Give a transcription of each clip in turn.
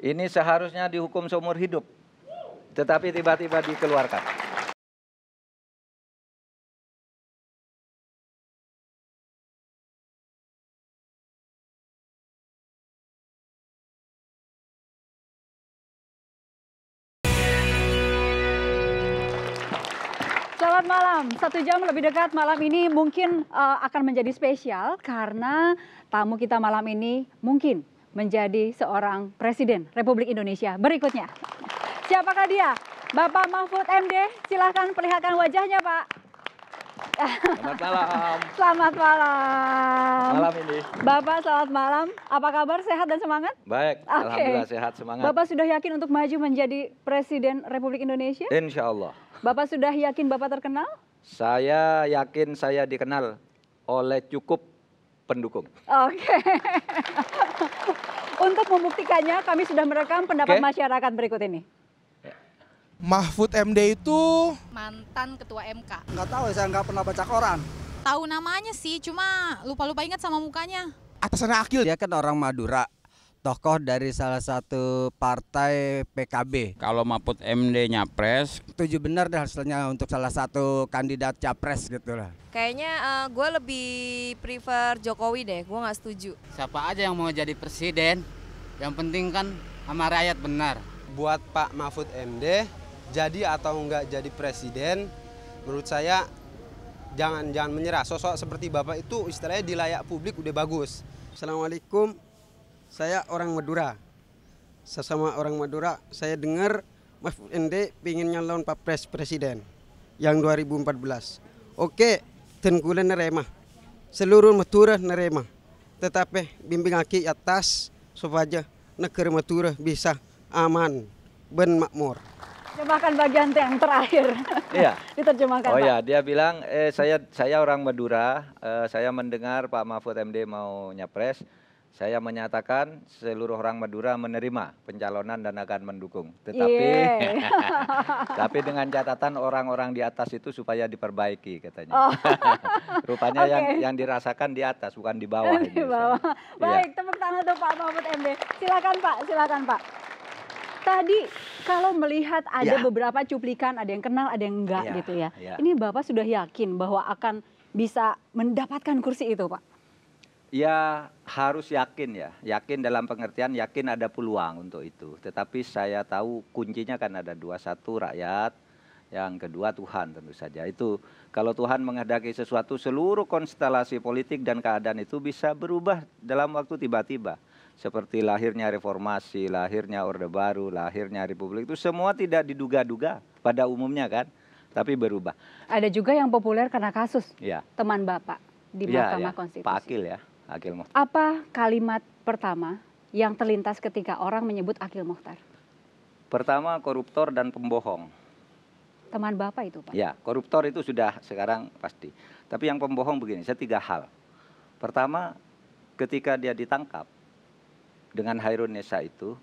Ini seharusnya dihukum seumur hidup. Tetapi tiba-tiba dikeluarkan. Selamat malam. Satu jam lebih dekat malam ini mungkin uh, akan menjadi spesial karena tamu kita malam ini mungkin menjadi seorang Presiden Republik Indonesia berikutnya. Siapakah dia? Bapak Mahfud MD, silahkan perlihatkan wajahnya Pak. Selamat malam. Selamat malam. Malam ini. Bapak selamat malam. Apa kabar? Sehat dan semangat? Baik. Okay. Alhamdulillah sehat semangat. Bapak sudah yakin untuk maju menjadi Presiden Republik Indonesia? Insya Allah. Bapak sudah yakin Bapak terkenal? Saya yakin saya dikenal oleh cukup pendukung. Oke. Okay. Untuk membuktikannya kami sudah merekam pendapat okay. masyarakat berikut ini. Ya. Mahfud MD itu mantan ketua MK. Nggak tahu saya nggak pernah baca koran. Tahu namanya sih, cuma lupa-lupa ingat sama mukanya. Atasannya Akil. Dia kan orang Madura tokoh dari salah satu partai PKB. Kalau Mahfud MD nyapres, tujuh benar deh hasilnya untuk salah satu kandidat capres gitu lah. Kayaknya uh, eh, gue lebih prefer Jokowi deh, gue nggak setuju. Siapa aja yang mau jadi presiden, yang penting kan sama rakyat benar. Buat Pak Mahfud MD, jadi atau enggak jadi presiden, menurut saya jangan jangan menyerah. Sosok seperti bapak itu istilahnya di layak publik udah bagus. Assalamualaikum saya orang Madura. Sesama orang Madura, saya dengar Mas Ende ingin nyalon Papres Presiden yang 2014. Oke, tenggulan nerema. Seluruh Madura nerema. Tetapi bimbing aki atas supaya negara Madura bisa aman ben makmur. Terjemahkan bagian yang terakhir. Iya. Diterjemahkan. Oh Pak. ya, dia bilang eh, saya saya orang Madura, eh, saya mendengar Pak Mahfud MD mau nyapres saya menyatakan seluruh orang Madura menerima pencalonan dan akan mendukung. Tetapi yeah. tapi dengan catatan orang-orang di atas itu supaya diperbaiki katanya. Oh. Rupanya okay. yang yang dirasakan di atas bukan di bawah. Di bawah. Ini, iya. Baik, ya. tepuk tangan untuk Pak Mahfud MD. Silakan Pak, silakan Pak. Tadi kalau melihat ada ya. beberapa cuplikan, ada yang kenal, ada yang enggak ya. gitu ya. ya. Ini Bapak sudah yakin bahwa akan bisa mendapatkan kursi itu, Pak? Ya harus yakin ya, yakin dalam pengertian yakin ada peluang untuk itu. Tetapi saya tahu kuncinya kan ada dua, satu rakyat, yang kedua Tuhan tentu saja. Itu kalau Tuhan menghendaki sesuatu seluruh konstelasi politik dan keadaan itu bisa berubah dalam waktu tiba-tiba. Seperti lahirnya reformasi, lahirnya Orde Baru, lahirnya Republik itu semua tidak diduga-duga pada umumnya kan, tapi berubah. Ada juga yang populer karena kasus ya. teman Bapak di ya, Mahkamah ya. Konstitusi. Pak Akil ya. Akil Mohtar. Apa kalimat pertama yang terlintas ketika orang menyebut Akil Mohtar? Pertama koruptor dan pembohong. Teman Bapak itu Pak? Ya, koruptor itu sudah sekarang pasti. Tapi yang pembohong begini, saya tiga hal. Pertama, ketika dia ditangkap dengan Hairun Nesa itu,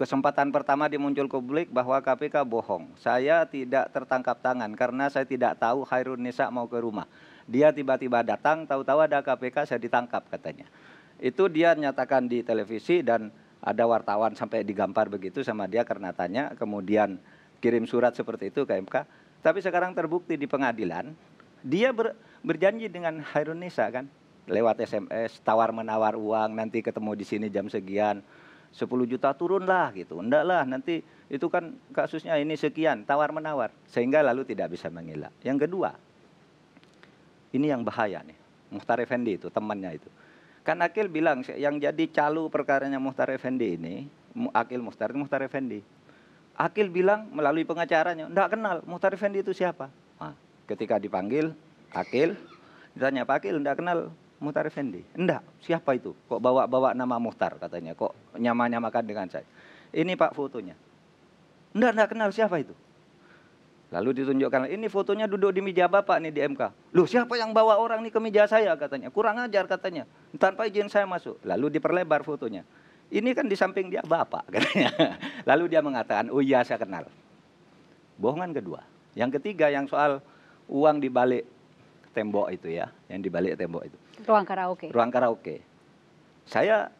kesempatan pertama dimuncul ke publik bahwa KPK bohong. Saya tidak tertangkap tangan karena saya tidak tahu Hairun Nesa mau ke rumah dia tiba-tiba datang, tahu-tahu ada KPK, saya ditangkap katanya. Itu dia nyatakan di televisi dan ada wartawan sampai digampar begitu sama dia karena tanya, kemudian kirim surat seperti itu ke MK. Tapi sekarang terbukti di pengadilan, dia ber, berjanji dengan Hairunisa kan, lewat SMS, tawar-menawar uang, nanti ketemu di sini jam sekian, 10 juta turunlah gitu. Enggak nanti itu kan kasusnya ini sekian, tawar-menawar. Sehingga lalu tidak bisa mengelak. Yang kedua, ini yang bahaya nih. Muhtar Effendi itu temannya itu. Kan Akil bilang yang jadi calu perkaranya Muhtar Effendi ini, Akil Muhtar itu Muhtar Effendi. Akil bilang melalui pengacaranya, enggak kenal Muhtar Effendi itu siapa. Nah, ketika dipanggil Akil, ditanya Pak Akil enggak kenal Muhtar Effendi. Enggak, siapa itu? Kok bawa-bawa nama Muhtar katanya, kok nyama-nyamakan dengan saya. Ini Pak fotonya. Enggak, enggak kenal siapa itu. Lalu ditunjukkan, ini fotonya duduk di meja Bapak nih di MK. Loh siapa yang bawa orang nih ke meja saya katanya. Kurang ajar katanya. Tanpa izin saya masuk. Lalu diperlebar fotonya. Ini kan di samping dia Bapak katanya. Lalu dia mengatakan, oh iya saya kenal. Bohongan kedua. Yang ketiga yang soal uang di balik tembok itu ya. Yang di balik tembok itu. Ruang karaoke. Ruang karaoke. Saya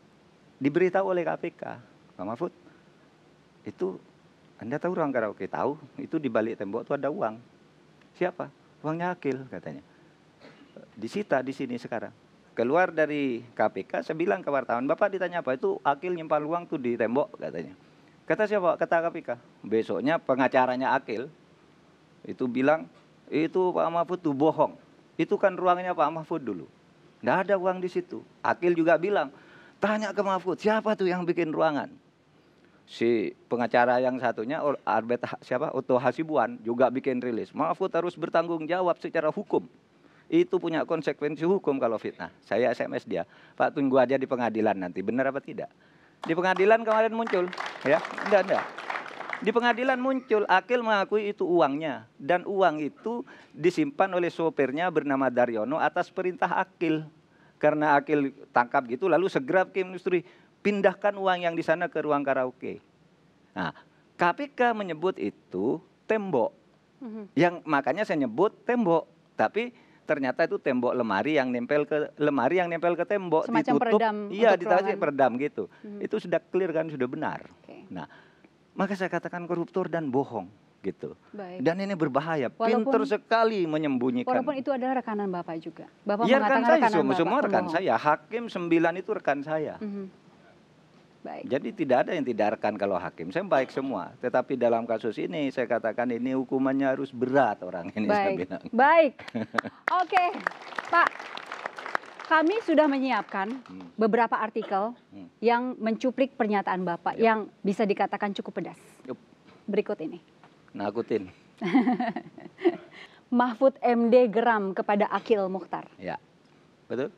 diberitahu oleh KPK. Pak Mahfud, itu anda tahu ruang karaoke? Tahu. Itu di balik tembok itu ada uang. Siapa? Uangnya Akil katanya. Disita di sini sekarang. Keluar dari KPK, saya bilang ke wartawan, Bapak ditanya apa? Itu Akil nyimpan uang tuh di tembok katanya. Kata siapa? Kata KPK. Besoknya pengacaranya Akil itu bilang, itu Pak Mahfud tuh bohong. Itu kan ruangnya Pak Mahfud dulu. Tidak ada uang di situ. Akil juga bilang, tanya ke Mahfud, siapa tuh yang bikin ruangan? si pengacara yang satunya Arbet siapa Otto Hasibuan juga bikin rilis. maaf aku harus bertanggung jawab secara hukum. Itu punya konsekuensi hukum kalau fitnah. Saya SMS dia, Pak tunggu aja di pengadilan nanti. Benar apa tidak? Di pengadilan kemarin muncul, ya, enggak enggak. Di pengadilan muncul Akil mengakui itu uangnya dan uang itu disimpan oleh sopirnya bernama Daryono atas perintah Akil. Karena Akil tangkap gitu lalu segera ke industri pindahkan uang yang di sana ke ruang karaoke. Nah, KPK menyebut itu tembok. Mm-hmm. Yang makanya saya nyebut tembok, tapi ternyata itu tembok lemari yang nempel ke lemari yang nempel ke tembok Semacam ditutup. Peredam iya, ditarik peredam gitu. hmm Itu sudah clear kan, sudah benar. Okay. Nah, maka saya katakan koruptor dan bohong gitu. Baik. Dan ini berbahaya. Pinter sekali menyembunyikan. Walaupun itu adalah rekanan Bapak juga. Bapak ya, mengatakan rekan saya, rekanan semua, Bapak. Semua rekan saya. Hakim sembilan itu rekan saya. -hmm. Baik. Jadi tidak ada yang tidak rekan kalau hakim. Saya baik semua. Tetapi dalam kasus ini saya katakan ini hukumannya harus berat orang ini. Baik. Saya bilang. Baik. Oke, Pak. Kami sudah menyiapkan hmm. beberapa artikel hmm. yang mencuplik pernyataan Bapak yep. yang bisa dikatakan cukup pedas. Yep. Berikut ini. Nakutin. Mahfud MD geram kepada Akil Mukhtar. Ya, betul.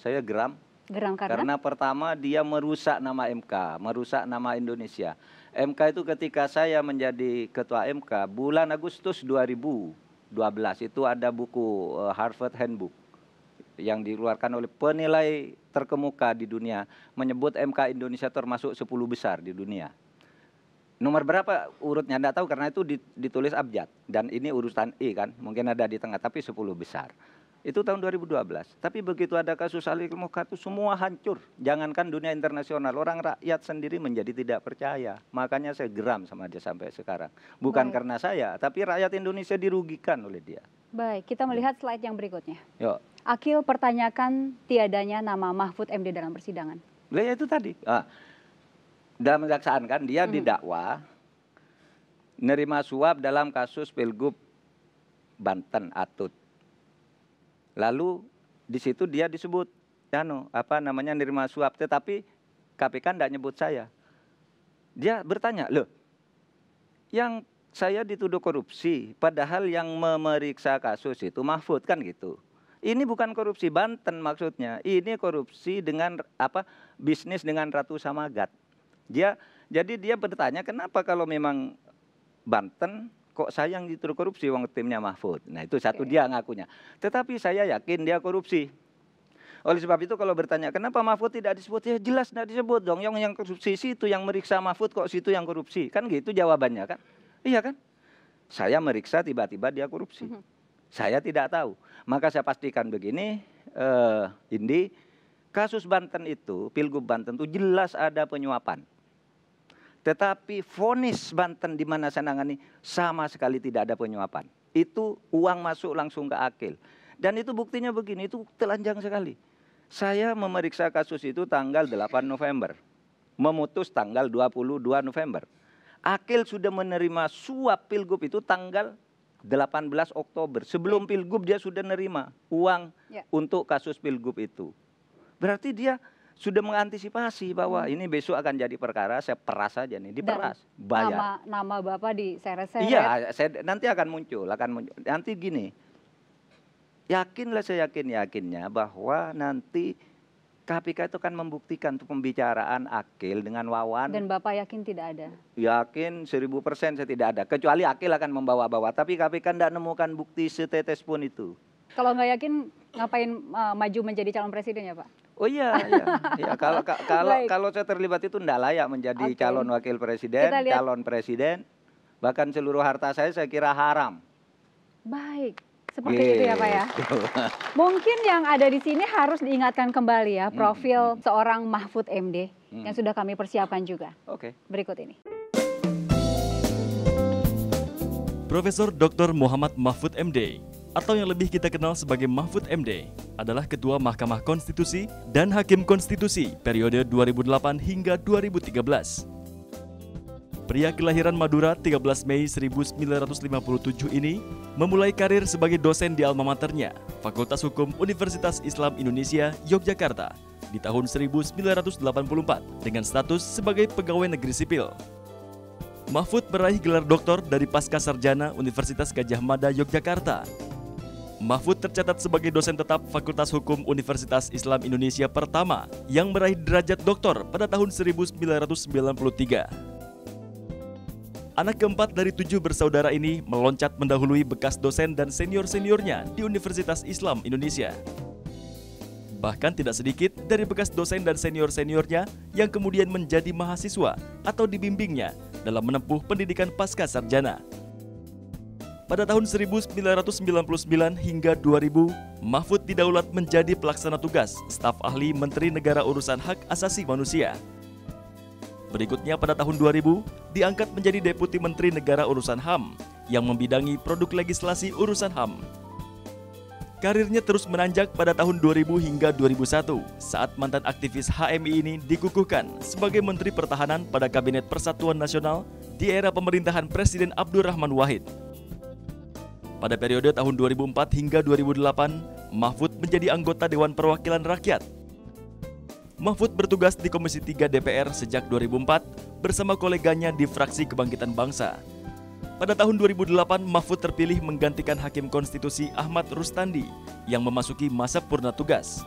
Saya geram Geram karena? Karena pertama dia merusak nama MK, merusak nama Indonesia. MK itu ketika saya menjadi ketua MK bulan Agustus 2012 itu ada buku eh, Harvard Handbook yang dikeluarkan oleh penilai terkemuka di dunia menyebut MK Indonesia termasuk 10 besar di dunia. Nomor berapa urutnya tidak tahu karena itu ditulis abjad dan ini urutan I kan mungkin ada di tengah tapi 10 besar. Itu tahun 2012. Tapi begitu ada kasus Ali Mukhtar itu semua hancur. Jangankan dunia internasional, orang rakyat sendiri menjadi tidak percaya. Makanya saya geram sama dia sampai sekarang. Bukan Baik. karena saya, tapi rakyat Indonesia dirugikan oleh dia. Baik, kita melihat slide yang berikutnya. Yuk. Akil pertanyakan tiadanya nama Mahfud MD dalam persidangan. Ya itu tadi. Ah, dalam kejaksaan kan dia -hmm. didakwa nerima suap dalam kasus Pilgub Banten Atut Lalu di situ dia disebut ya anu, no, apa namanya nerima suap tetapi KPK tidak nyebut saya. Dia bertanya, "Loh, yang saya dituduh korupsi, padahal yang memeriksa kasus itu Mahfud kan gitu. Ini bukan korupsi Banten maksudnya, ini korupsi dengan apa bisnis dengan Ratu Samagat. Dia jadi dia bertanya kenapa kalau memang Banten kok sayang justru korupsi wong timnya Mahfud. Nah, itu satu okay. dia ngakunya. Tetapi saya yakin dia korupsi. Oleh sebab itu kalau bertanya kenapa Mahfud tidak disebut ya jelas tidak disebut dong. Yang yang korupsi itu yang meriksa Mahfud kok situ yang korupsi. Kan gitu jawabannya kan? Iya kan? Saya meriksa tiba-tiba dia korupsi. Mhm. Saya tidak tahu. Maka saya pastikan begini, eh, Indi, kasus Banten itu, Pilgub Banten itu jelas ada penyuapan. Tetapi vonis Banten di mana saya nangani sama sekali tidak ada penyuapan. Itu uang masuk langsung ke akil. Dan itu buktinya begini, itu telanjang sekali. Saya memeriksa kasus itu tanggal 8 November. Memutus tanggal 22 November. Akil sudah menerima suap pilgub itu tanggal 18 Oktober. Sebelum pilgub dia sudah menerima uang ya. untuk kasus pilgub itu. Berarti dia sudah mengantisipasi bahwa hmm. ini besok akan jadi perkara saya peras saja nih diperas Dan bayar nama nama bapak di seret iya saya nanti akan muncul akan muncul nanti gini yakinlah saya yakin yakinnya bahwa nanti KPK itu kan membuktikan tuh pembicaraan akil dengan wawan. Dan Bapak yakin tidak ada? Yakin seribu persen saya tidak ada. Kecuali akil akan membawa-bawa. Tapi KPK tidak nemukan bukti setetes pun itu. Kalau nggak yakin, ngapain uh, maju menjadi calon presiden ya Pak? Oh iya, iya. ya, kalau kalau kalau saya terlibat itu tidak layak menjadi okay. calon wakil presiden, calon presiden, bahkan seluruh harta saya saya kira haram. Baik. Seperti itu ya Pak ya. Mungkin yang ada di sini harus diingatkan kembali ya hmm, profil hmm, hmm. seorang Mahfud MD hmm. yang sudah kami persiapkan juga. Oke. Okay. Berikut ini. Profesor Dr. Muhammad Mahfud MD atau yang lebih kita kenal sebagai Mahfud MD, adalah Ketua Mahkamah Konstitusi dan Hakim Konstitusi periode 2008 hingga 2013. Pria kelahiran Madura 13 Mei 1957 ini memulai karir sebagai dosen di almamaternya, Fakultas Hukum Universitas Islam Indonesia, Yogyakarta, di tahun 1984 dengan status sebagai pegawai negeri sipil. Mahfud meraih gelar doktor dari Pasca Sarjana Universitas Gajah Mada Yogyakarta Mahfud tercatat sebagai dosen tetap Fakultas Hukum Universitas Islam Indonesia pertama yang meraih derajat doktor pada tahun 1993. Anak keempat dari tujuh bersaudara ini meloncat mendahului bekas dosen dan senior-seniornya di Universitas Islam Indonesia. Bahkan tidak sedikit dari bekas dosen dan senior-seniornya yang kemudian menjadi mahasiswa atau dibimbingnya dalam menempuh pendidikan pasca sarjana. Pada tahun 1999 hingga 2000, Mahfud didaulat menjadi pelaksana tugas staf ahli Menteri Negara Urusan Hak Asasi Manusia. Berikutnya pada tahun 2000 diangkat menjadi Deputi Menteri Negara Urusan HAM yang membidangi produk legislasi urusan HAM. Karirnya terus menanjak pada tahun 2000 hingga 2001 saat mantan aktivis HMI ini dikukuhkan sebagai Menteri Pertahanan pada Kabinet Persatuan Nasional di era pemerintahan Presiden Abdurrahman Wahid pada periode tahun 2004 hingga 2008, Mahfud menjadi anggota Dewan Perwakilan Rakyat. Mahfud bertugas di Komisi 3 DPR sejak 2004 bersama koleganya di fraksi Kebangkitan Bangsa. Pada tahun 2008, Mahfud terpilih menggantikan Hakim Konstitusi Ahmad Rustandi yang memasuki masa purna tugas.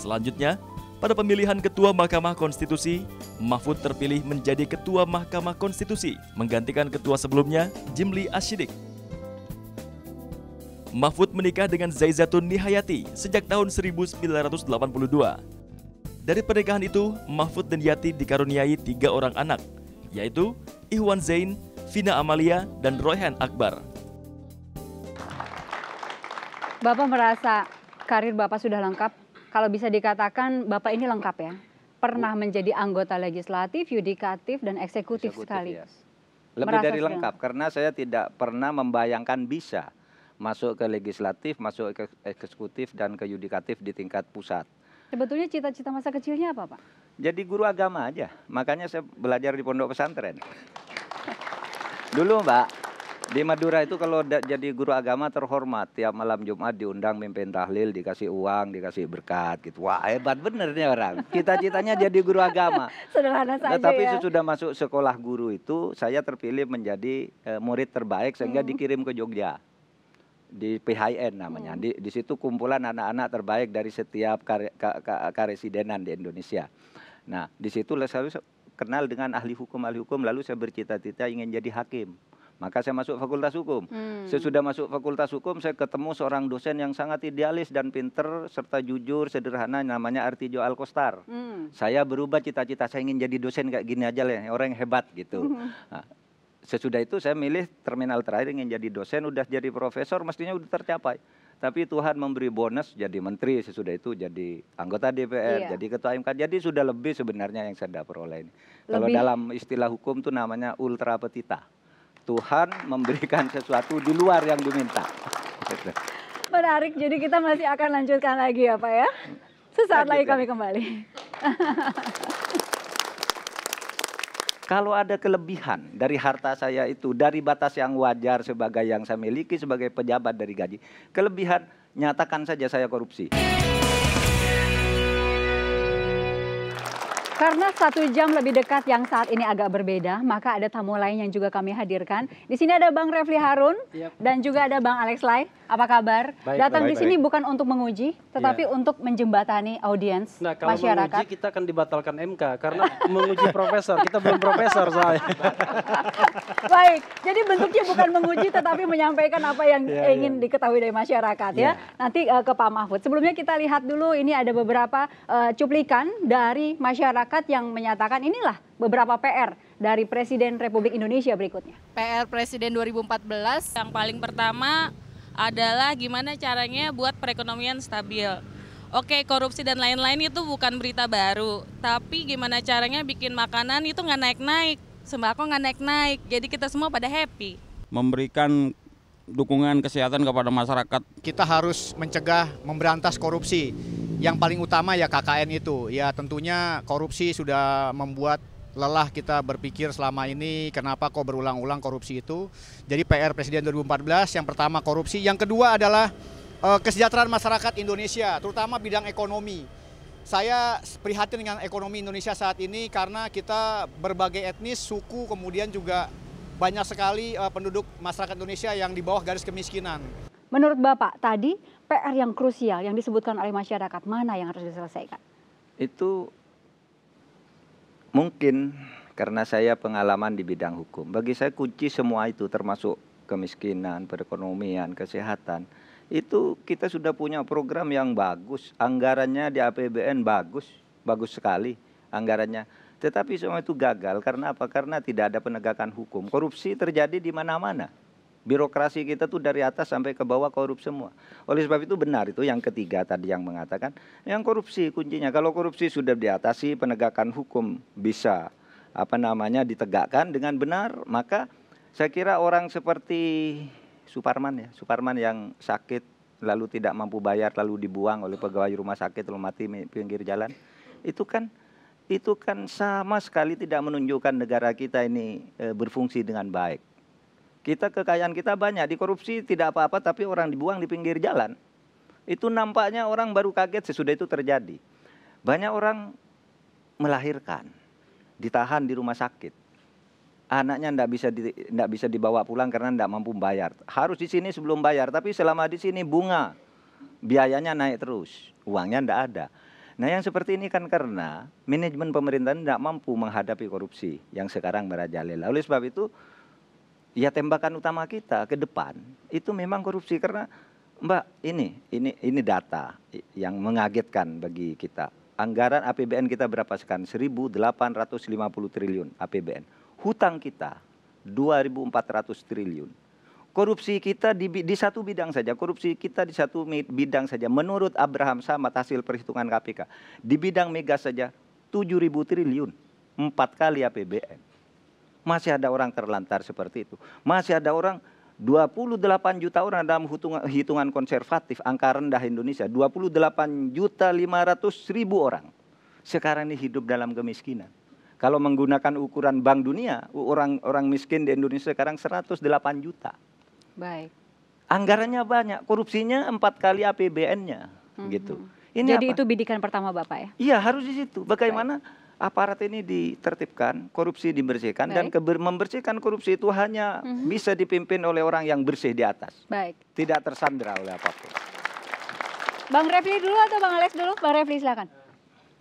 Selanjutnya, pada pemilihan Ketua Mahkamah Konstitusi, Mahfud terpilih menjadi Ketua Mahkamah Konstitusi, menggantikan ketua sebelumnya, Jimli Asyidik. Mahfud menikah dengan Zaizatun Nihayati sejak tahun 1982. Dari pernikahan itu, Mahfud dan Yati dikaruniai tiga orang anak, yaitu Ihwan Zain, Fina Amalia, dan Royhan Akbar. Bapak merasa karir Bapak sudah lengkap? Kalau bisa dikatakan Bapak ini lengkap ya? Pernah menjadi anggota legislatif, yudikatif, dan eksekutif, eksekutif sekali. Yes. Lebih merasa dari lengkap, lengkap karena saya tidak pernah membayangkan bisa masuk ke legislatif, masuk ke eksekutif dan ke yudikatif di tingkat pusat. Sebetulnya cita-cita masa kecilnya apa, Pak? Jadi guru agama aja. Makanya saya belajar di pondok pesantren. Dulu, Mbak, di Madura itu kalau jadi guru agama terhormat tiap malam Jumat diundang mimpin tahlil dikasih uang dikasih berkat gitu wah hebat bener nih orang cita-citanya jadi guru agama sederhana saja nah, tapi ya. sudah masuk sekolah guru itu saya terpilih menjadi eh, murid terbaik sehingga hmm. dikirim ke Jogja di PHN namanya. Hmm. Di, di situ kumpulan anak-anak terbaik dari setiap karesidenan kar, kar, karesidenan di Indonesia. Nah, di situ saya kenal dengan ahli hukum ahli hukum lalu saya bercita-cita ingin jadi hakim. Maka saya masuk fakultas hukum. Hmm. Sesudah masuk fakultas hukum, saya ketemu seorang dosen yang sangat idealis dan pinter serta jujur, sederhana, namanya Artijo Alkostar. Hmm. Saya berubah cita-cita, saya ingin jadi dosen kayak gini aja lah, orang yang hebat gitu. Hmm. Nah, sesudah itu saya milih terminal terakhir ingin jadi dosen, udah jadi profesor, mestinya udah tercapai. Tapi Tuhan memberi bonus jadi menteri, sesudah itu jadi anggota DPR, iya. jadi ketua MK. Jadi sudah lebih sebenarnya yang saya dapat oleh ini. Kalau dalam istilah hukum tuh namanya ultra petita. Tuhan memberikan sesuatu di luar yang diminta. Menarik, jadi kita masih akan lanjutkan lagi ya Pak ya. Sesaat lagi kami kembali. Kalau ada kelebihan dari harta saya itu, dari batas yang wajar sebagai yang saya miliki sebagai pejabat dari gaji, kelebihan nyatakan saja saya korupsi. Karena satu jam lebih dekat yang saat ini agak berbeda, maka ada tamu lain yang juga kami hadirkan. Di sini ada Bang Refli Harun yep. dan juga ada Bang Alex Lai. Apa kabar? Baik, Datang baik, di sini baik. bukan untuk menguji, tetapi yeah. untuk menjembatani audiens masyarakat. nah, kalau masyarakat. menguji kita akan dibatalkan MK karena menguji profesor. Kita belum profesor saya. baik, jadi bentuknya bukan menguji tetapi menyampaikan apa yang yeah, ya. ingin yeah. diketahui dari masyarakat yeah. ya. Nanti uh, ke Pak Mahfud. Sebelumnya kita lihat dulu ini ada beberapa uh, cuplikan dari masyarakat masyarakat yang menyatakan inilah beberapa PR dari Presiden Republik Indonesia berikutnya. PR Presiden 2014 yang paling pertama adalah gimana caranya buat perekonomian stabil. Oke, korupsi dan lain-lain itu bukan berita baru, tapi gimana caranya bikin makanan itu nggak naik-naik, sembako nggak naik-naik, jadi kita semua pada happy. Memberikan dukungan kesehatan kepada masyarakat. Kita harus mencegah memberantas korupsi. Yang paling utama ya KKN itu. Ya tentunya korupsi sudah membuat lelah kita berpikir selama ini kenapa kok berulang-ulang korupsi itu. Jadi PR Presiden 2014 yang pertama korupsi, yang kedua adalah eh, kesejahteraan masyarakat Indonesia, terutama bidang ekonomi. Saya prihatin dengan ekonomi Indonesia saat ini karena kita berbagai etnis, suku, kemudian juga banyak sekali uh, penduduk masyarakat Indonesia yang di bawah garis kemiskinan. Menurut Bapak, tadi PR yang krusial yang disebutkan oleh masyarakat mana yang harus diselesaikan? Itu mungkin karena saya pengalaman di bidang hukum. Bagi saya kunci semua itu termasuk kemiskinan, perekonomian, kesehatan. Itu kita sudah punya program yang bagus, anggarannya di APBN bagus, bagus sekali anggarannya tetapi semua itu gagal karena apa? Karena tidak ada penegakan hukum. Korupsi terjadi di mana-mana. Birokrasi kita tuh dari atas sampai ke bawah korup semua. Oleh sebab itu benar itu yang ketiga tadi yang mengatakan yang korupsi kuncinya. Kalau korupsi sudah diatasi penegakan hukum bisa apa namanya ditegakkan dengan benar, maka saya kira orang seperti Suparman ya, Suparman yang sakit lalu tidak mampu bayar lalu dibuang oleh pegawai rumah sakit lalu mati pinggir jalan. Itu kan itu kan sama sekali tidak menunjukkan negara kita ini eh, berfungsi dengan baik. Kita kekayaan kita banyak, dikorupsi tidak apa-apa tapi orang dibuang di pinggir jalan. Itu nampaknya orang baru kaget sesudah itu terjadi. Banyak orang melahirkan, ditahan di rumah sakit. Anaknya tidak bisa di, tidak bisa dibawa pulang karena tidak mampu bayar. Harus di sini sebelum bayar, tapi selama di sini bunga biayanya naik terus, uangnya tidak ada Nah yang seperti ini kan karena manajemen pemerintahan tidak mampu menghadapi korupsi yang sekarang merajalela. Oleh sebab itu ya tembakan utama kita ke depan itu memang korupsi karena Mbak ini ini ini data yang mengagetkan bagi kita. Anggaran APBN kita berapa sekarang? 1.850 triliun APBN. Hutang kita 2.400 triliun korupsi kita di, di satu bidang saja, korupsi kita di satu bidang saja. Menurut Abraham Samad hasil perhitungan KPK, di bidang migas saja 7.000 triliun, empat kali APBN. Masih ada orang terlantar seperti itu. Masih ada orang 28 juta orang dalam hitungan, hitungan konservatif angka rendah Indonesia 28 juta 500 ribu orang sekarang ini hidup dalam kemiskinan kalau menggunakan ukuran bank dunia orang orang miskin di Indonesia sekarang 108 juta Baik. Anggarannya banyak, korupsinya empat kali APBN-nya, mm-hmm. gitu. Ini Jadi apa? itu bidikan pertama bapak ya? Iya harus di situ. Bagaimana Baik. aparat ini ditertibkan, korupsi dibersihkan Baik. dan keber- membersihkan korupsi itu hanya hmm bisa dipimpin oleh orang yang bersih di atas. Baik. Tidak tersandra oleh apapun. Bang Refli dulu atau Bang Alex dulu? Bang Refli silakan.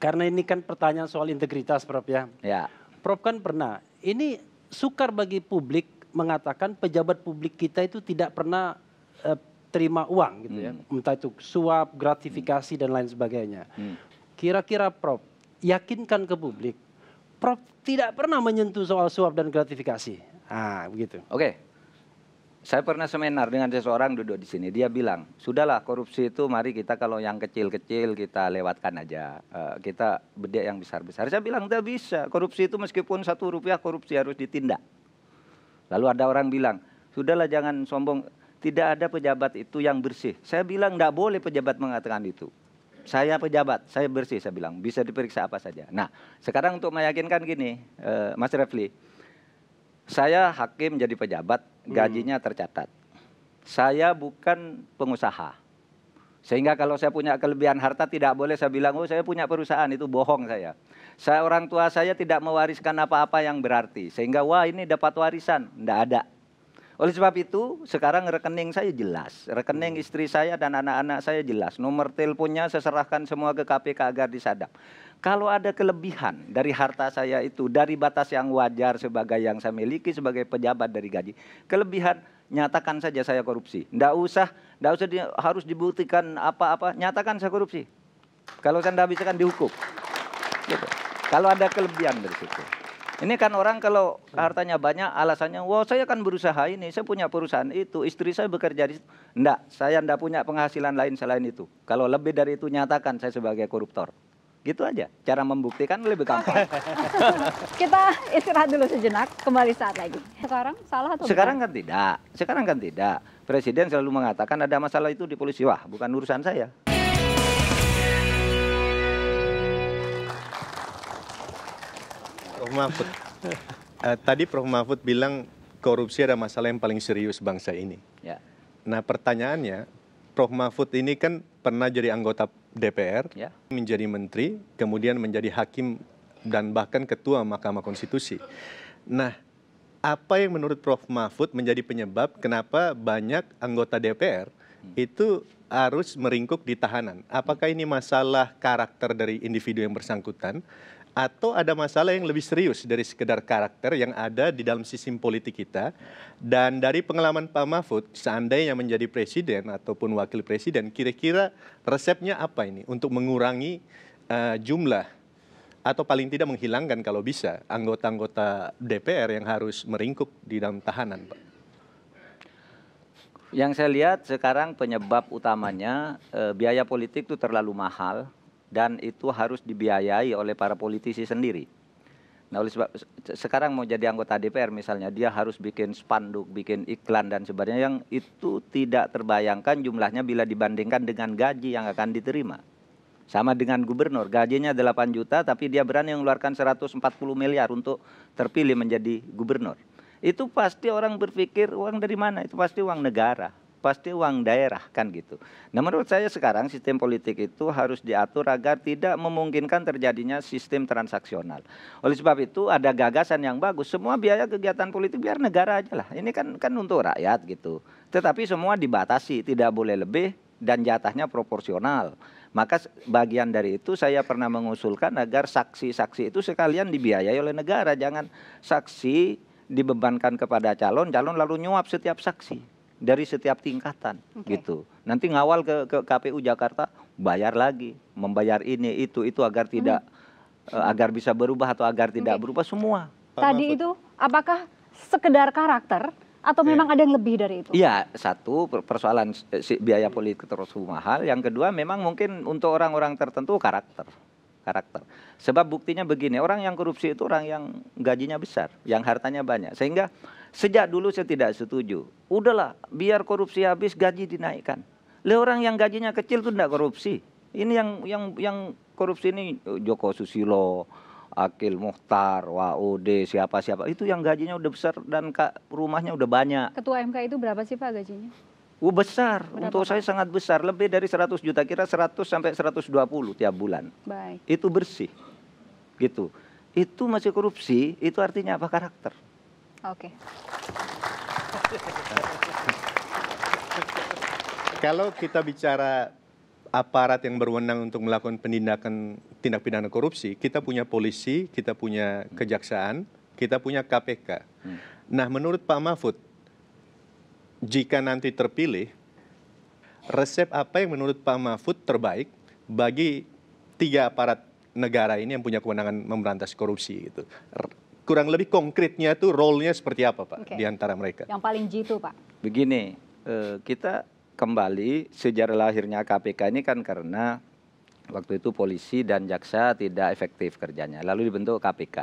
Karena ini kan pertanyaan soal integritas, Prof ya. Ya. Prof kan pernah. Ini sukar bagi publik mengatakan pejabat publik kita itu tidak pernah uh, terima uang gitu ya. hmm. ya, entah itu suap, gratifikasi hmm. dan lain sebagainya. Hmm. Kira-kira hmm. Prof, yakinkan ke publik, Prof tidak pernah menyentuh soal suap dan gratifikasi. Ah, begitu. Oke. Okay. Saya pernah seminar dengan seseorang duduk di sini. Dia bilang, sudahlah korupsi itu mari kita kalau yang kecil-kecil kita lewatkan aja. Uh, kita bedek yang besar-besar. Saya bilang tidak bisa. Korupsi itu meskipun satu rupiah korupsi harus ditindak. Lalu ada orang bilang, sudahlah jangan sombong, tidak ada pejabat itu yang bersih. Saya bilang tidak boleh pejabat mengatakan itu. Saya pejabat, saya bersih, saya bilang bisa diperiksa apa saja. Nah, sekarang untuk meyakinkan gini, uh, Mas Refli, saya hakim jadi pejabat, hmm. gajinya tercatat. Saya bukan pengusaha. Sehingga kalau saya punya kelebihan harta tidak boleh saya bilang, oh saya punya perusahaan, itu bohong saya. Saya orang tua saya tidak mewariskan apa-apa yang berarti sehingga wah ini dapat warisan, tidak ada. Oleh sebab itu, sekarang rekening saya jelas, rekening hmm. istri saya dan anak-anak saya jelas, nomor teleponnya saya serahkan semua ke KPK agar disadap. Kalau ada kelebihan dari harta saya itu, dari batas yang wajar sebagai yang saya miliki sebagai pejabat dari gaji, kelebihan nyatakan saja saya korupsi. Tidak usah, tidak usah di, harus dibuktikan apa-apa, nyatakan saya korupsi. Kalau saya tidak bisa kan dihukum. Gitu. Kalau ada kelebihan dari situ. Ini kan orang kalau hartanya banyak alasannya, wow saya kan berusaha ini, saya punya perusahaan itu, istri saya bekerja di situ. Enggak, saya enggak punya penghasilan lain selain itu. Kalau lebih dari itu nyatakan saya sebagai koruptor. Gitu aja, cara membuktikan lebih gampang. Kita istirahat dulu sejenak, kembali saat lagi. Sekarang salah atau Sekarang bukan? kan tidak, sekarang kan tidak. Presiden selalu mengatakan ada masalah itu di polisi, wah bukan urusan saya. Prof Mahfud. Uh, tadi Prof Mahfud bilang korupsi adalah masalah yang paling serius bangsa ini. Ya. Nah pertanyaannya, Prof Mahfud ini kan pernah jadi anggota DPR, ya. menjadi menteri, kemudian menjadi hakim dan bahkan ketua Mahkamah Konstitusi. Nah, apa yang menurut Prof Mahfud menjadi penyebab kenapa banyak anggota DPR hmm. itu harus meringkuk di tahanan? Apakah ini masalah karakter dari individu yang bersangkutan atau ada masalah yang lebih serius dari sekedar karakter yang ada di dalam sistem politik kita. Dan dari pengalaman Pak Mahfud, seandainya menjadi presiden ataupun wakil presiden, kira-kira resepnya apa ini untuk mengurangi uh, jumlah atau paling tidak menghilangkan kalau bisa anggota-anggota DPR yang harus meringkuk di dalam tahanan, Pak? Yang saya lihat sekarang penyebab utamanya eh, biaya politik itu terlalu mahal dan itu harus dibiayai oleh para politisi sendiri. Nah, oleh sebab sekarang mau jadi anggota DPR misalnya, dia harus bikin spanduk, bikin iklan dan sebagainya yang itu tidak terbayangkan jumlahnya bila dibandingkan dengan gaji yang akan diterima. Sama dengan gubernur, gajinya 8 juta tapi dia berani mengeluarkan 140 miliar untuk terpilih menjadi gubernur. Itu pasti orang berpikir uang dari mana? Itu pasti uang negara pasti uang daerah kan gitu. Nah menurut saya sekarang sistem politik itu harus diatur agar tidak memungkinkan terjadinya sistem transaksional. Oleh sebab itu ada gagasan yang bagus, semua biaya kegiatan politik biar negara aja lah. Ini kan kan untuk rakyat gitu. Tetapi semua dibatasi, tidak boleh lebih dan jatahnya proporsional. Maka bagian dari itu saya pernah mengusulkan agar saksi-saksi itu sekalian dibiayai oleh negara, jangan saksi dibebankan kepada calon, calon lalu nyuap setiap saksi dari setiap tingkatan okay. gitu. Nanti ngawal ke, ke KPU Jakarta bayar lagi, membayar ini itu itu agar tidak hmm. uh, agar bisa berubah atau agar tidak okay. berubah semua. Tadi itu apakah sekedar karakter atau yeah. memang ada yang lebih dari itu? Iya, satu persoalan eh, biaya politik terus mahal, yang kedua memang mungkin untuk orang-orang tertentu karakter karakter. Sebab buktinya begini, orang yang korupsi itu orang yang gajinya besar, yang hartanya banyak. Sehingga Sejak dulu saya tidak setuju. Udahlah, biar korupsi habis gaji dinaikkan. Lihat orang yang gajinya kecil tuh tidak korupsi. Ini yang yang yang korupsi ini eh, Joko Susilo, Akil Muhtar, WOD, siapa-siapa. Itu yang gajinya udah besar dan kak rumahnya udah banyak. Ketua MK itu berapa sih Pak gajinya? Oh, besar. Berapa Untuk saya sangat besar, lebih dari 100 juta, kira 100 sampai 120 tiap bulan. Baik. Itu bersih. Gitu. Itu masih korupsi, itu artinya apa karakter? Oke. Okay. Kalau kita bicara aparat yang berwenang untuk melakukan penindakan tindak pidana korupsi, kita punya polisi, kita punya kejaksaan, kita punya KPK. Hmm. Nah, menurut Pak Mahfud, jika nanti terpilih, resep apa yang menurut Pak Mahfud terbaik bagi tiga aparat negara ini yang punya kewenangan memberantas korupsi gitu kurang lebih konkretnya itu role-nya seperti apa Pak okay. di antara mereka? Yang paling jitu Pak. Begini, eh, kita kembali sejarah lahirnya KPK ini kan karena waktu itu polisi dan jaksa tidak efektif kerjanya, lalu dibentuk KPK.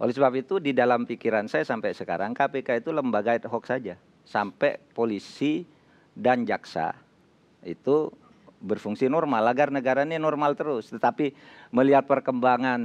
Oleh sebab itu di dalam pikiran saya sampai sekarang KPK itu lembaga ad hoc saja, sampai polisi dan jaksa itu berfungsi normal agar negara ini normal terus. Tetapi melihat perkembangan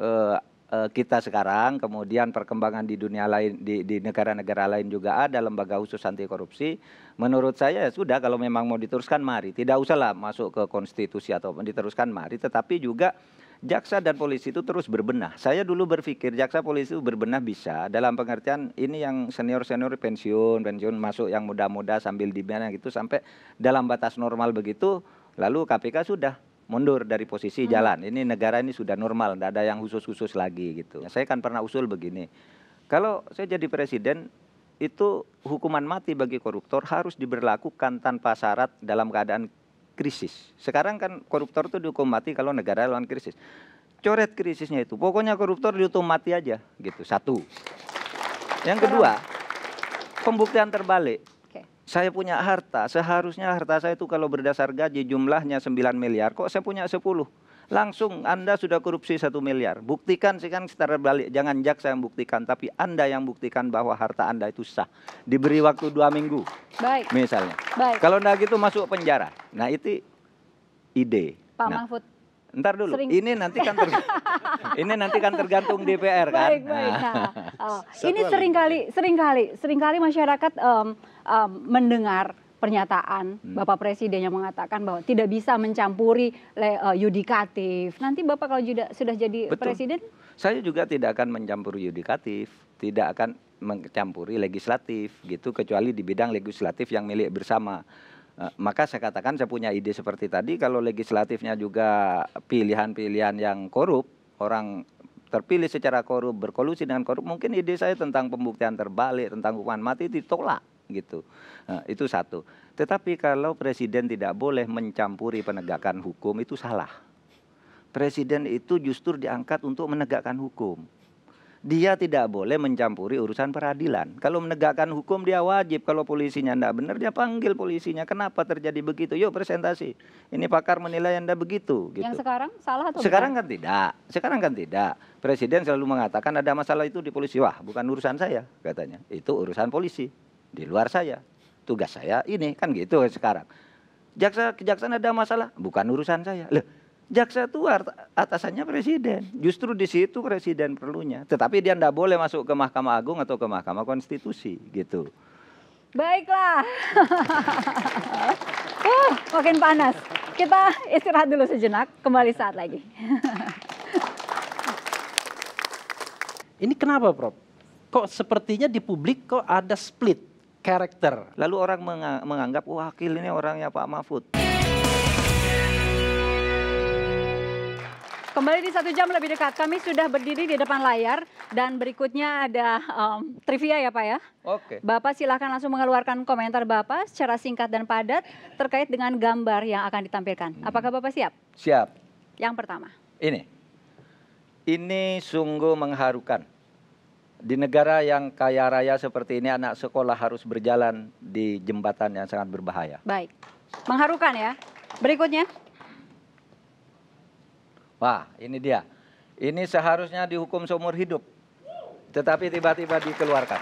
eh, Eh, kita sekarang, kemudian perkembangan di dunia lain di, negara-negara lain juga ada lembaga khusus anti korupsi. Menurut saya ya sudah kalau memang mau diteruskan mari, tidak usahlah masuk ke konstitusi atau diteruskan mari, tetapi juga jaksa dan polisi itu terus berbenah. Saya dulu berpikir jaksa polisi itu berbenah bisa dalam pengertian ini yang senior-senior pensiun, pensiun masuk yang muda-muda sambil dibina gitu sampai dalam batas normal begitu, lalu KPK sudah mundur dari posisi hmm. jalan. Ini negara ini sudah normal, tidak ada yang khusus-khusus lagi gitu. Saya kan pernah usul begini, kalau saya jadi presiden itu hukuman mati bagi koruptor harus diberlakukan tanpa syarat dalam keadaan krisis. Sekarang kan koruptor itu dihukum mati kalau negara lawan krisis. Coret krisisnya itu, pokoknya koruptor dihukum mati aja gitu. Satu. Yang kedua, pembuktian terbalik saya punya harta, seharusnya harta saya itu kalau berdasar gaji jumlahnya 9 miliar, kok saya punya 10? Langsung Anda sudah korupsi 1 miliar. Buktikan sih kan secara balik, jangan jaksa yang buktikan, tapi Anda yang buktikan bahwa harta Anda itu sah. Diberi waktu dua minggu. Baik. Misalnya. Baik. Kalau enggak gitu masuk penjara. Nah, itu ide. Pak nah, Mahfud, Ntar dulu. Sering. Ini nanti kan ter... ini nanti kan tergantung DPR kan. Baik, baik. Nah, nah oh. ini kali, sering kali masyarakat um, um, mendengar pernyataan hmm. Bapak Presiden yang mengatakan bahwa tidak bisa mencampuri le, uh, yudikatif. Nanti Bapak kalau sudah sudah jadi Betul. presiden, saya juga tidak akan mencampuri yudikatif, tidak akan mencampuri legislatif gitu kecuali di bidang legislatif yang milik bersama. Eh, maka saya katakan saya punya ide seperti tadi kalau legislatifnya juga pilihan-pilihan yang korup orang terpilih secara korup berkolusi dengan korup mungkin ide saya tentang pembuktian terbalik tentang hukuman mati ditolak gitu nah, itu satu tetapi kalau presiden tidak boleh mencampuri penegakan hukum itu salah presiden itu justru diangkat untuk menegakkan hukum dia tidak boleh mencampuri urusan peradilan. Kalau menegakkan hukum dia wajib, kalau polisinya tidak benar dia panggil polisinya. Kenapa terjadi begitu? Yuk presentasi. Ini pakar menilai Anda begitu. Gitu. Yang sekarang salah atau Sekarang bukan? kan tidak. Sekarang kan tidak. Presiden selalu mengatakan ada masalah itu di polisi. Wah bukan urusan saya katanya. Itu urusan polisi. Di luar saya. Tugas saya ini kan gitu sekarang. Jaksa kejaksaan ada masalah, bukan urusan saya. Loh, Jaksa itu atasannya presiden. Justru di situ presiden perlunya. Tetapi dia tidak boleh masuk ke Mahkamah Agung atau ke Mahkamah Konstitusi gitu. Baiklah. uh, makin panas. Kita istirahat dulu sejenak, kembali saat lagi. Ini kenapa, Prof? Kok sepertinya di publik kok ada split karakter? Lalu orang menganggap, wakil ini orangnya Pak Mahfud. Kembali di satu jam lebih dekat, kami sudah berdiri di depan layar dan berikutnya ada um, trivia ya Pak ya. Oke. Bapak silahkan langsung mengeluarkan komentar Bapak secara singkat dan padat terkait dengan gambar yang akan ditampilkan. Apakah Bapak siap? Siap. Yang pertama. Ini. Ini sungguh mengharukan. Di negara yang kaya raya seperti ini anak sekolah harus berjalan di jembatan yang sangat berbahaya. Baik. Mengharukan ya. Berikutnya. Wah, ini dia. Ini seharusnya dihukum seumur hidup. Tetapi tiba-tiba dikeluarkan.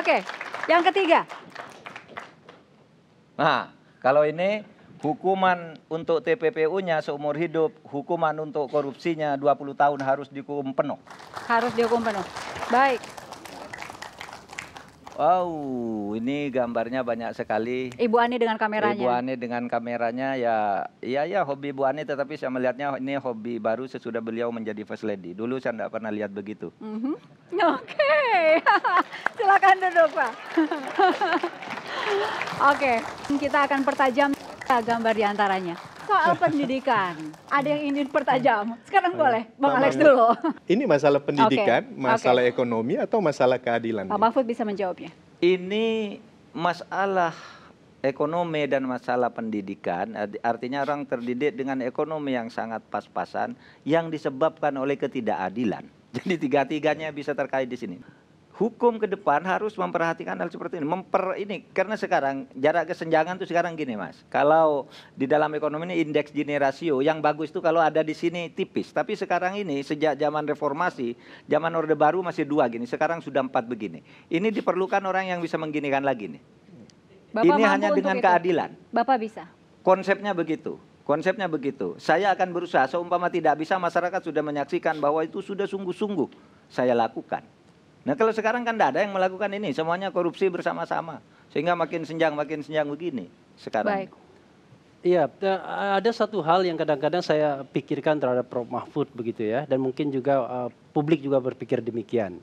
Oke, yang ketiga. Nah, kalau ini hukuman untuk TPPU-nya seumur hidup, hukuman untuk korupsinya 20 tahun harus dihukum penuh. Harus dihukum penuh. Baik. Wow, ini gambarnya banyak sekali. Ibu Ani dengan kameranya. Ibu Ani dengan kameranya ya, ya ya hobi Ibu Ani, tetapi saya melihatnya ini hobi baru sesudah beliau menjadi first lady. Dulu saya tidak pernah lihat begitu. Mm -hmm. Oke, okay. silakan duduk Pak. Oke, okay. kita akan pertajam gambar diantaranya soal pendidikan, ada yang ingin pertajam. Sekarang boleh, Bang Alex dulu. Ini masalah pendidikan, okay. masalah okay. ekonomi atau masalah keadilan? Pak Mahfud bisa menjawabnya. Ini masalah ekonomi dan masalah pendidikan artinya orang terdidik dengan ekonomi yang sangat pas-pasan yang disebabkan oleh ketidakadilan. Jadi tiga-tiganya bisa terkait di sini hukum ke depan harus memperhatikan hal seperti ini. Memper ini karena sekarang jarak kesenjangan itu sekarang gini mas. Kalau di dalam ekonomi ini indeks Gini rasio yang bagus itu kalau ada di sini tipis. Tapi sekarang ini sejak zaman reformasi, zaman orde baru masih dua gini. Sekarang sudah empat begini. Ini diperlukan orang yang bisa mengginikan lagi nih. Bapak ini hanya dengan itu. keadilan. Bapak bisa. Konsepnya begitu. Konsepnya begitu. Saya akan berusaha seumpama tidak bisa masyarakat sudah menyaksikan bahwa itu sudah sungguh-sungguh saya lakukan. Nah kalau sekarang kan tidak ada yang melakukan ini, semuanya korupsi bersama-sama, sehingga makin senjang makin senjang begini sekarang. Baik. Iya, ada satu hal yang kadang-kadang saya pikirkan terhadap Prof. Mahfud begitu ya, dan mungkin juga uh, publik juga berpikir demikian.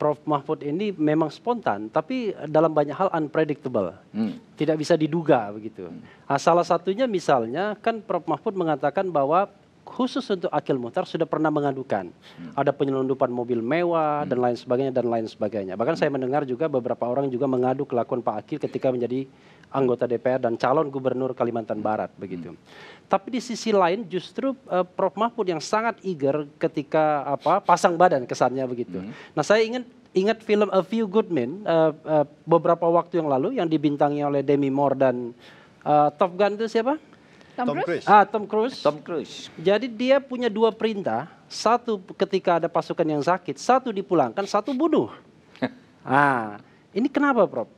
Prof. Mahfud ini memang spontan, tapi dalam banyak hal unpredictable, hmm. tidak bisa diduga begitu. Hmm. Nah, salah satunya misalnya kan Prof. Mahfud mengatakan bahwa khusus untuk akil muhtar sudah pernah mengadukan hmm. ada penyelundupan mobil mewah hmm. dan lain sebagainya dan lain sebagainya. Bahkan hmm. saya mendengar juga beberapa orang juga mengadu kelakuan Pak Akil ketika menjadi anggota DPR dan calon gubernur Kalimantan Barat begitu. Tapi di sisi lain justru uh, Prof Mahfud yang sangat eager ketika apa pasang badan kesannya begitu. Nah, saya ingin ingat film A Few Good Men uh, uh, beberapa waktu yang lalu yang dibintangi oleh Demi Moore dan uh, Top Gun itu siapa? Tom, Tom Cruise. Ah, Tom Cruise. Tom Cruise. Jadi dia punya dua perintah. Satu ketika ada pasukan yang sakit, satu dipulangkan, satu bunuh. ah, ini kenapa, Prof?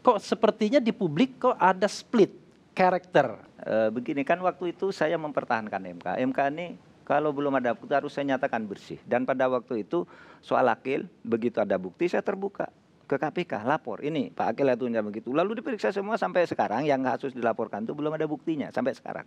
Kok sepertinya di publik kok ada split karakter? E, begini kan waktu itu saya mempertahankan MK. MK ini kalau belum ada bukti harus saya nyatakan bersih. Dan pada waktu itu soal akil begitu ada bukti saya terbuka ke KPK lapor ini Pak Akil Atunya begitu lalu diperiksa semua sampai sekarang yang kasus dilaporkan itu belum ada buktinya sampai sekarang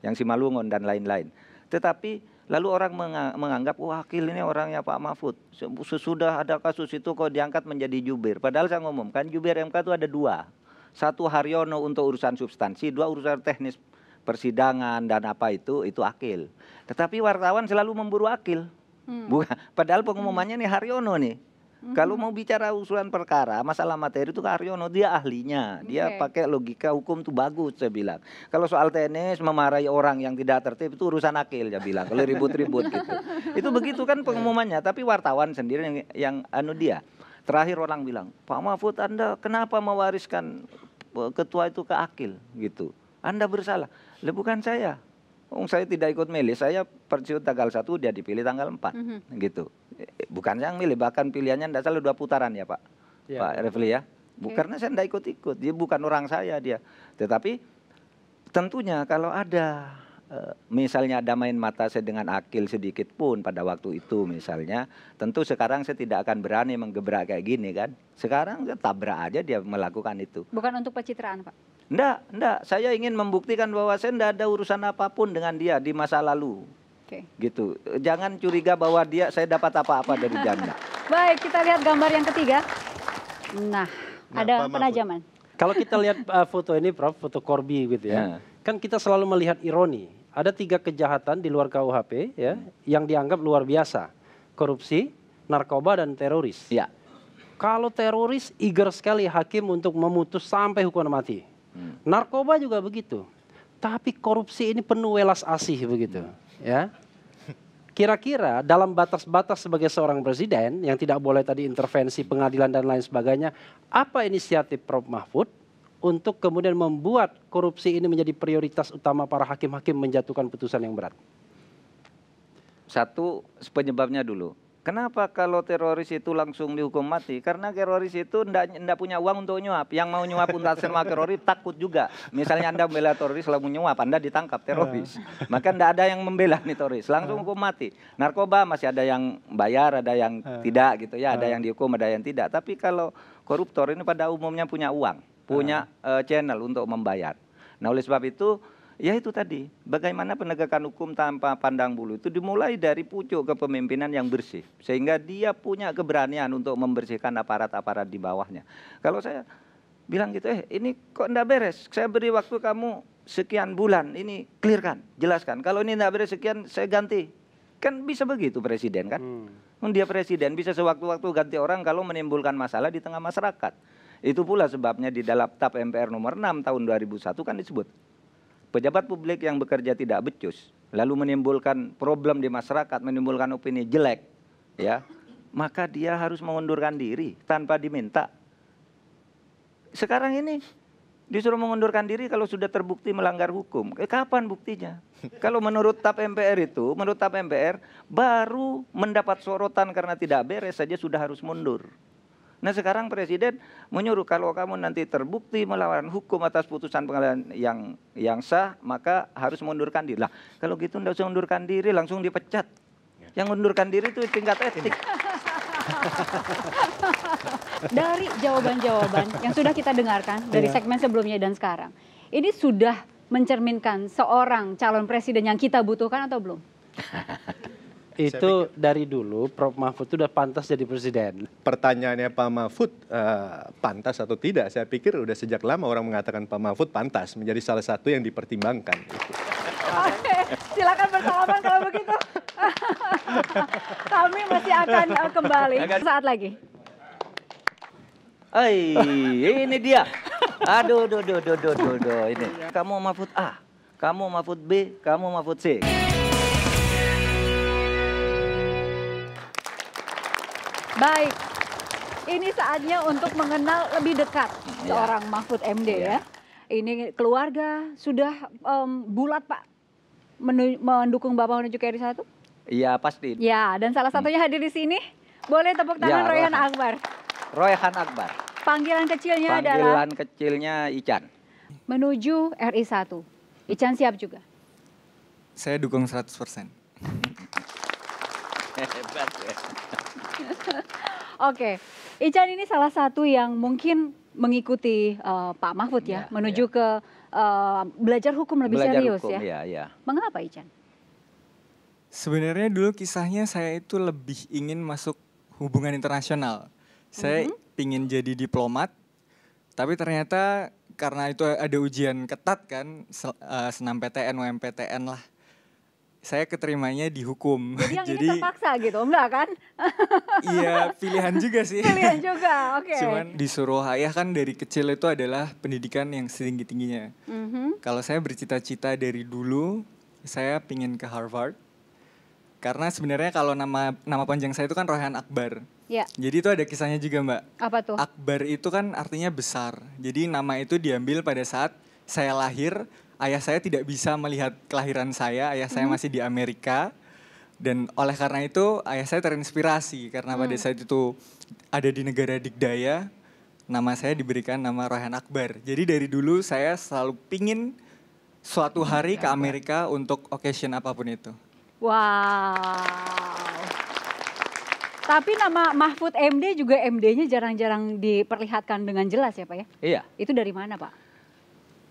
yang si Malungon dan lain-lain tetapi lalu orang menganggap wah Akil ini orangnya Pak Mahfud sesudah ada kasus itu kok diangkat menjadi jubir padahal saya ngumumkan jubir MK itu ada dua satu Haryono untuk urusan substansi dua urusan teknis persidangan dan apa itu itu Akil tetapi wartawan selalu memburu Akil Hmm. Bukan. Padahal pengumumannya hmm. nih Haryono nih hmm Kalau mau bicara usulan perkara, masalah materi itu Karyono dia ahlinya, dia okay. pakai logika hukum tuh bagus saya bilang. Kalau soal tenis memarahi orang yang tidak tertib itu urusan akil saya bilang. Kalau ribut-ribut gitu, itu begitu kan pengumumannya. Tapi wartawan sendiri yang, yang anu dia. Terakhir orang bilang, Pak Mahfud Anda kenapa mewariskan ketua itu ke akil gitu? Anda bersalah. Lah bukan saya, Oh, saya tidak ikut milih, saya percut tanggal 1 dia dipilih tanggal 4 mm -hmm. gitu. Eh, bukan yang milih, bahkan pilihannya tidak selalu dua putaran ya Pak, yeah. Pak Refli ya. Okay. Karena saya tidak ikut-ikut, dia bukan orang saya dia. Tetapi tentunya kalau ada eh, misalnya ada main mata saya dengan akil sedikit pun pada waktu itu misalnya tentu sekarang saya tidak akan berani menggebrak kayak gini kan sekarang saya tabrak aja dia melakukan itu bukan untuk pencitraan pak Enggak, enggak. Saya ingin membuktikan bahwa saya enggak ada urusan apapun dengan dia di masa lalu. Okay. Gitu. Jangan curiga bahwa dia saya dapat apa-apa dari janda. Baik, kita lihat gambar yang ketiga. Nah, nah ada penajaman. Kalau kita lihat uh, foto ini Prof, foto Corby gitu ya. Yeah. Kan kita selalu melihat ironi. Ada tiga kejahatan di luar KUHP ya yang dianggap luar biasa. Korupsi, narkoba dan teroris. Ya. Kalau teroris eager sekali hakim untuk memutus sampai hukuman mati. Hmm. narkoba juga begitu. Tapi korupsi ini penuh welas asih begitu, ya. Kira-kira dalam batas-batas sebagai seorang presiden yang tidak boleh tadi intervensi pengadilan dan lain sebagainya, apa inisiatif Prof Mahfud untuk kemudian membuat korupsi ini menjadi prioritas utama para hakim-hakim menjatuhkan putusan yang berat? Satu penyebabnya dulu Kenapa kalau teroris itu langsung dihukum mati? Karena teroris itu tidak punya uang untuk nyuap. Yang mau nyuap untuk sama teroris takut juga. Misalnya Anda membela teroris lalu nyuap, Anda ditangkap teroris. Iya. Maka tidak ada yang membela nih teroris, langsung iya. hukum mati. Narkoba masih ada yang bayar, ada yang iya. tidak gitu ya, ada yang dihukum, ada yang tidak. Tapi kalau koruptor ini pada umumnya punya uang, punya eh, channel untuk membayar. Nah, oleh sebab itu Ya itu tadi, bagaimana penegakan hukum tanpa pandang bulu itu dimulai dari pucuk kepemimpinan yang bersih. Sehingga dia punya keberanian untuk membersihkan aparat-aparat di bawahnya. Kalau saya bilang gitu, eh ini kok enggak beres, saya beri waktu kamu sekian bulan, ini clearkan, jelaskan. Kalau ini enggak beres sekian, saya ganti. Kan bisa begitu presiden kan? Hmm. Dia presiden bisa sewaktu-waktu ganti orang kalau menimbulkan masalah di tengah masyarakat. Itu pula sebabnya di dalam TAP MPR nomor 6 tahun 2001 kan disebut pejabat publik yang bekerja tidak becus, lalu menimbulkan problem di masyarakat, menimbulkan opini jelek, ya, maka dia harus mengundurkan diri tanpa diminta. Sekarang ini disuruh mengundurkan diri kalau sudah terbukti melanggar hukum. Eh, kapan buktinya? Kalau menurut TAP MPR itu, menurut TAP MPR baru mendapat sorotan karena tidak beres saja sudah harus mundur. Nah sekarang presiden menyuruh kalau kamu nanti terbukti melawan hukum atas putusan pengadilan yang yang sah maka harus mengundurkan diri. Lah kalau gitu tidak usah mundurkan diri langsung dipecat. Ya. Yang mundurkan diri itu tingkat etik. dari jawaban-jawaban yang sudah kita dengarkan dari iya. segmen sebelumnya dan sekarang, ini sudah mencerminkan seorang calon presiden yang kita butuhkan atau belum? Itu dari dulu Prof Mahfud itu udah pantas jadi presiden. Pertanyaannya Pak Mahfud uh, pantas atau tidak? Saya pikir udah sejak lama orang mengatakan Pak Mahfud pantas menjadi salah satu yang dipertimbangkan. Oke, silakan bersalaman kalau begitu. Kami masih akan uh, kembali saat lagi. Hai, ini dia. Aduh, aduh, aduh, aduh, aduh, aduh, ini. Kamu Mahfud A, kamu Mahfud B, kamu Mahfud C. Baik. Ini saatnya untuk mengenal lebih dekat seorang iya. Mahfud MD ya. ya. Ini keluarga sudah um, bulat Pak mendukung Bapak menuju ke RI1? Iya, pasti. Ya, dan salah satunya hmm. hadir di sini. Boleh tepuk tangan ya, Royhan Akbar. Royhan Akbar. Panggilan kecilnya Panggilan adalah Panggilan kecilnya Ican. Menuju RI1. Ican siap juga. Saya dukung 100%. Hebat ya. Oke, Ican ini salah satu yang mungkin mengikuti uh, Pak Mahfud ya, ya menuju ya. ke uh, belajar hukum lebih belajar serius hukum, ya. ya, ya. Mengapa Ican? Sebenarnya dulu kisahnya saya itu lebih ingin masuk hubungan internasional. Saya mm -hmm. ingin jadi diplomat, tapi ternyata karena itu ada ujian ketat kan, eh, senam PTN, UMPTN lah saya keterimanya dihukum. Jadi yang Jadi, ini terpaksa gitu, enggak kan? iya, pilihan juga sih. Pilihan juga, oke. Okay. Cuman disuruh ayah kan dari kecil itu adalah pendidikan yang setinggi-tingginya. Mm-hmm. Kalau saya bercita-cita dari dulu, saya pingin ke Harvard. Karena sebenarnya kalau nama nama panjang saya itu kan Rohan Akbar. Ya. Jadi itu ada kisahnya juga mbak. Apa tuh? Akbar itu kan artinya besar. Jadi nama itu diambil pada saat saya lahir ayah saya tidak bisa melihat kelahiran saya, ayah saya hmm. masih di Amerika. Dan oleh karena itu ayah saya terinspirasi karena hmm. pada saat itu ada di negara dikdaya, nama saya diberikan nama Rohan Akbar. Jadi dari dulu saya selalu pingin suatu hari ke Amerika untuk occasion apapun itu. Wow. Tapi nama Mahfud MD juga MD-nya jarang-jarang diperlihatkan dengan jelas ya Pak ya? Iya. Itu dari mana Pak?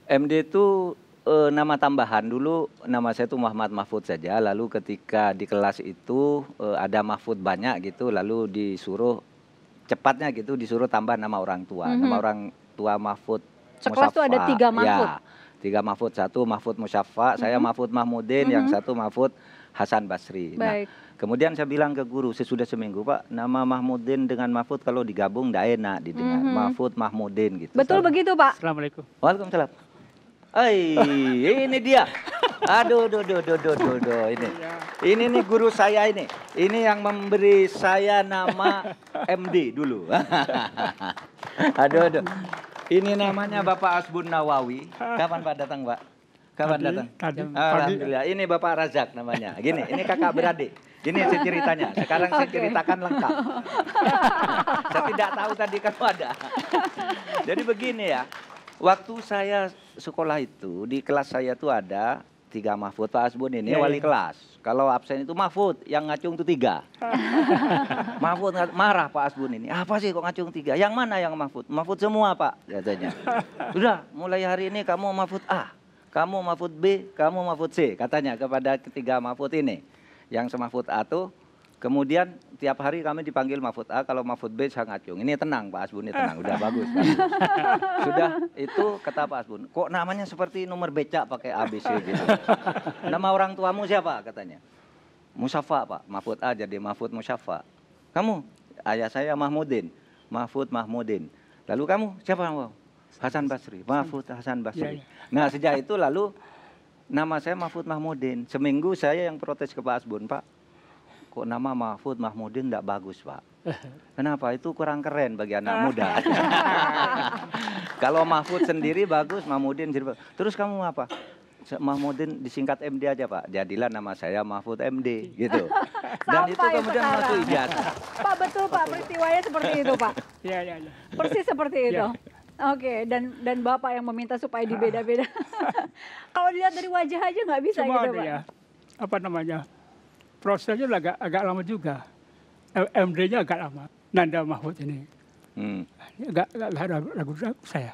MD itu e, nama tambahan dulu nama saya itu Muhammad Mahfud saja. Lalu ketika di kelas itu e, ada Mahfud banyak gitu, lalu disuruh cepatnya gitu disuruh tambah nama orang tua. Mm -hmm. Nama orang tua Mahfud. Sekelas itu ada tiga Mahfud. Ya, tiga Mahfud, satu Mahfud Musyafa, mm -hmm. saya mhm. Mahfud Mahmudin, mm -hmm. yang mhm. satu Mahfud Hasan Basri. Nah, Baik. Nah, Kemudian saya bilang ke guru sesudah seminggu, Pak, nama Mahmudin dengan Mahfud kalau digabung tidak enak didengar. Mm -hmm. Mahfud Mahmudin gitu. Betul Salam. begitu, Pak. Assalamualaikum. Waalaikumsalam. Hai, ini dia. Aduh, aduh, aduh, aduh, aduh, aduh, aduh. ini. Iya. Ini nih guru saya ini. Ini yang memberi saya nama MD dulu. aduh, aduh. Ini namanya Bapak Asbun Nawawi. Kapan Pak datang, Pak? Kapan tadi, datang? Tadi. Alhamdulillah. Ini Bapak Razak namanya. Gini, ini kakak beradik. Gini ceritanya. Sekarang saya ceritakan lengkap. saya tidak tahu tadi kamu ada. Jadi begini ya. Waktu saya sekolah itu di kelas saya tuh ada tiga Mahfud Pak Asbun ini yeah, wali yeah. kelas. Kalau absen itu Mahfud, yang ngacung itu tiga. Mahfud marah Pak Asbun ini. Apa sih kok ngacung tiga? Yang mana yang Mahfud? Mahfud semua Pak katanya. Sudah mulai hari ini kamu Mahfud A, kamu Mahfud B, kamu Mahfud C katanya kepada ketiga Mahfud ini. Yang semahfud A tuh Kemudian tiap hari kami dipanggil Mahfud A, kalau Mahfud B saya ngacung. Ini tenang Pak Asbun, ini tenang, udah bagus. Kan? Sudah itu kata Pak Asbun, kok namanya seperti nomor becak pakai ABC gitu. Nama orang tuamu siapa katanya? Musafa Pak, Mahfud A jadi Mahfud Musafa. Kamu, ayah saya Mahmudin, Mahfud Mahmudin. Lalu kamu siapa kamu? Hasan Basri, Mahfud Hasan Basri. Iya, iya. Nah sejak itu lalu nama saya Mahfud Mahmudin. Seminggu saya yang protes ke Pak Asbun, Pak kok nama Mahfud Mahmudin tidak bagus pak. Kenapa? Itu kurang keren bagi anak ah. muda. Kalau Mahfud sendiri bagus, Mahmudin jadi bagus. Terus kamu apa? Mahmudin disingkat MD aja Pak. Jadilah nama saya Mahfud MD gitu. Dan Sampai itu kemudian sekarang. masuk ijat. Pak betul Pak peristiwanya seperti itu Pak. Iya iya iya. Persis seperti ya. itu. Ya. Oke, dan dan bapak yang meminta supaya dibeda-beda. Kalau dilihat dari wajah aja nggak bisa Cuma gitu pak. Ya, apa namanya? prosesnya agak, agak lama juga. MD-nya agak lama. Nanda Mahfud ini. Hmm. Agak, agak ragu, ragu, ragu saya.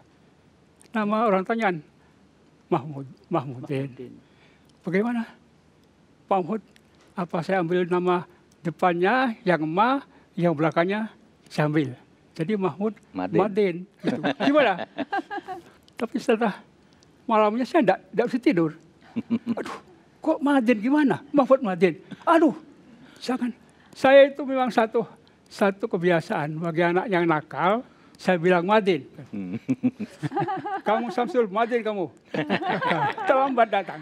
Nama orang tanya Mahmud, Mahmudin. Mahmudin. Bagaimana? Pak Mahmud, apa saya ambil nama depannya yang Ma, yang belakangnya saya ambil. Jadi Mahmud Madin. Madin gitu. Gimana? Tapi setelah malamnya saya tidak bisa tidur. Aduh, kok Mahathir gimana? Mahfud Mahathir. Aduh, jangan. Saya itu memang satu satu kebiasaan bagi anak yang nakal, saya bilang Madin, hmm. kamu Samsul, Madin kamu. Terlambat datang.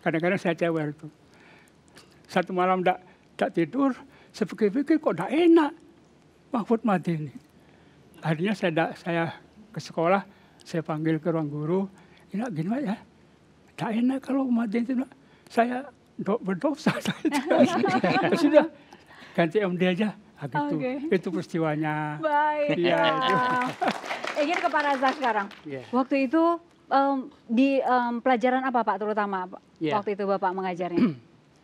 Kadang-kadang saya cewek itu. Satu malam tak tak tidur, saya pikir kok tak enak. Mahfud Madin ini. Akhirnya saya da, saya ke sekolah, saya panggil ke ruang guru, enak gimana ya, tak enak kalau mati itu saya do berdosa sudah ganti MD aja ah, gitu okay. itu peristiwanya baik ya, ya. ke Pak Razak sekarang yeah. waktu itu um, di um, pelajaran apa Pak terutama yeah. waktu itu Bapak mengajarnya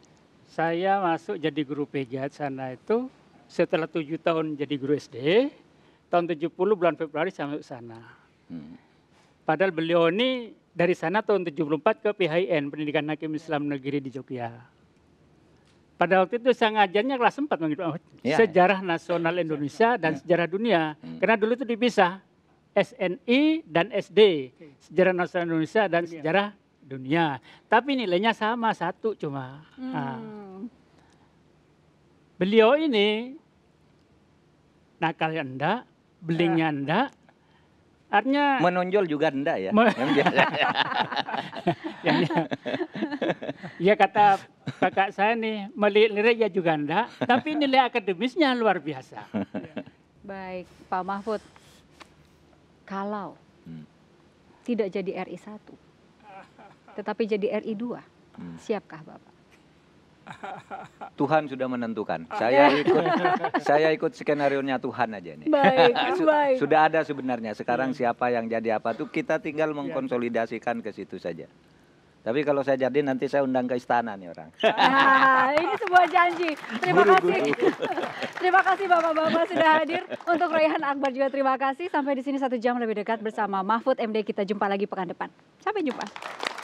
saya masuk jadi guru PGA sana itu setelah tujuh tahun jadi guru SD tahun 70 bulan Februari saya masuk sana hmm. padahal beliau ini dari sana tahun 74 ke PHIN, Pendidikan Hakim Islam Negeri di Jogja. Pada waktu itu saya ngajarnya kelas 4, Bang ya, Sejarah ya. Nasional Indonesia dan ya. Sejarah Dunia. Hmm. Karena dulu itu dipisah, SNI dan SD, Sejarah Nasional Indonesia dan dunia. Sejarah Dunia. Tapi nilainya sama, satu cuma. Hmm. Nah. Beliau ini nakalnya enggak, belingnya enggak, Artinya menonjol juga enggak ya? Me ya, kata kakak saya nih melirik ya juga enggak, tapi nilai akademisnya luar biasa. Baik, Pak Mahfud. Kalau hmm. tidak jadi RI 1, tetapi jadi RI 2, hmm. siapkah Bapak? Tuhan sudah menentukan. Saya ikut saya ikut nya Tuhan aja nih. Baik, baik. Sudah ada sebenarnya. Sekarang hmm. siapa yang jadi apa tuh kita tinggal iya. mengkonsolidasikan ke situ saja. Tapi kalau saya jadi nanti saya undang ke istana nih orang. Ah, ini sebuah janji. Terima buru, kasih. Buru. terima kasih Bapak-bapak sudah hadir. Untuk Raihan Akbar juga terima kasih. Sampai di sini satu jam lebih dekat bersama Mahfud MD. Kita jumpa lagi pekan depan. Sampai jumpa.